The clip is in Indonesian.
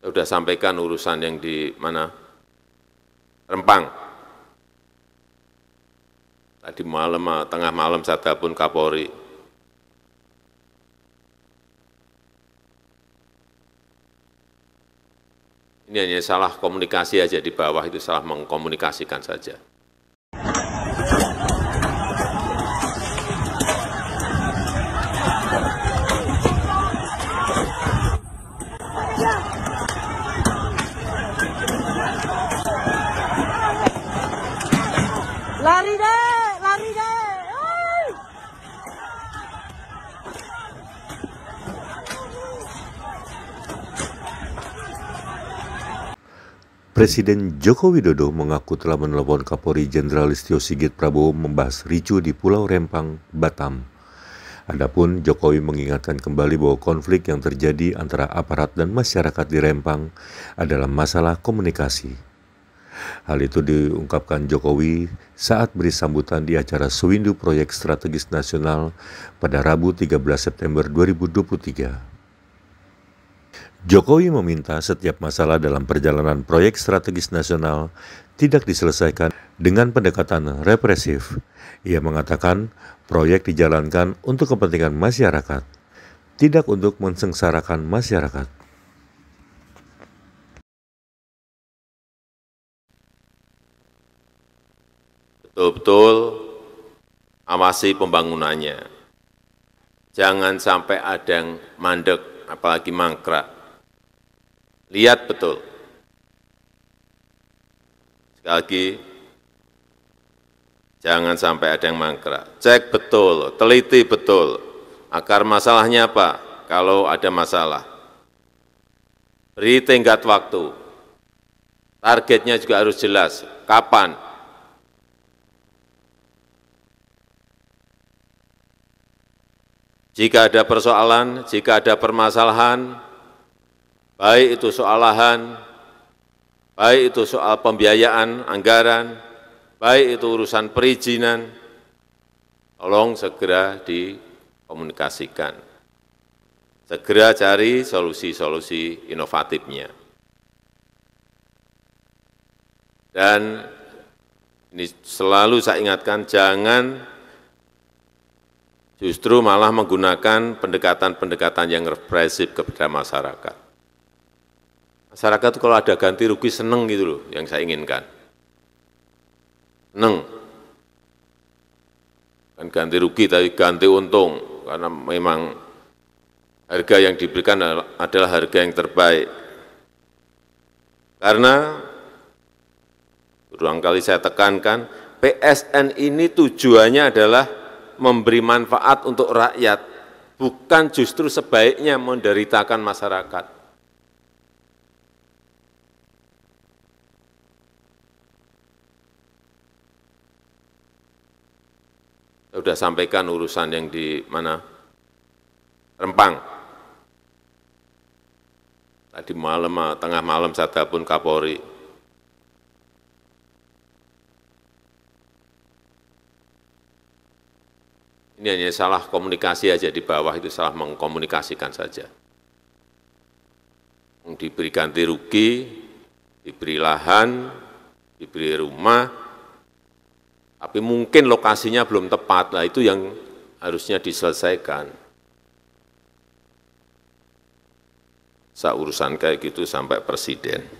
sudah sampaikan urusan yang di mana Rempang. Tadi malam, eh, tengah malam saya telepon Kapolri. Ini hanya salah komunikasi aja di bawah, itu salah mengkomunikasikan saja. Lari deh, lari deh. Presiden Joko Widodo mengaku telah menelpon Kapolri Jenderal Listio Sigit Prabowo membahas ricu di Pulau Rempang, Batam. Adapun Jokowi mengingatkan kembali bahwa konflik yang terjadi antara aparat dan masyarakat di Rempang adalah masalah komunikasi. Hal itu diungkapkan Jokowi saat beri sambutan di acara Sewindu Proyek Strategis Nasional pada Rabu 13 September 2023. Jokowi meminta setiap masalah dalam perjalanan proyek strategis nasional tidak diselesaikan dengan pendekatan represif. Ia mengatakan proyek dijalankan untuk kepentingan masyarakat, tidak untuk mensengsarakan masyarakat. betul-betul awasi pembangunannya. Jangan sampai ada yang mandek, apalagi mangkrak. Lihat betul. Sekali lagi, jangan sampai ada yang mangkrak. Cek betul, teliti betul. Akar masalahnya apa? Kalau ada masalah. Beri tenggat waktu. Targetnya juga harus jelas. Kapan? Jika ada persoalan, jika ada permasalahan, baik itu soal lahan, baik itu soal pembiayaan, anggaran, baik itu urusan perizinan, tolong segera dikomunikasikan. Segera cari solusi-solusi inovatifnya. Dan ini selalu saya ingatkan, jangan justru malah menggunakan pendekatan-pendekatan yang represif kepada masyarakat. Masyarakat itu kalau ada ganti rugi seneng gitu loh yang saya inginkan. Seneng. Kan ganti rugi tapi ganti untung karena memang harga yang diberikan adalah harga yang terbaik. Karena berulang kali saya tekankan PSN ini tujuannya adalah memberi manfaat untuk rakyat, bukan justru sebaiknya menderitakan masyarakat. Saya sudah sampaikan urusan yang di mana Rempang. Tadi malam, tengah malam saya telepon Kapolri, Ini hanya salah komunikasi aja di bawah, itu salah mengkomunikasikan saja. Diberi ganti rugi, diberi lahan, diberi rumah, tapi mungkin lokasinya belum tepat, lah itu yang harusnya diselesaikan. Saya urusan kayak gitu sampai presiden.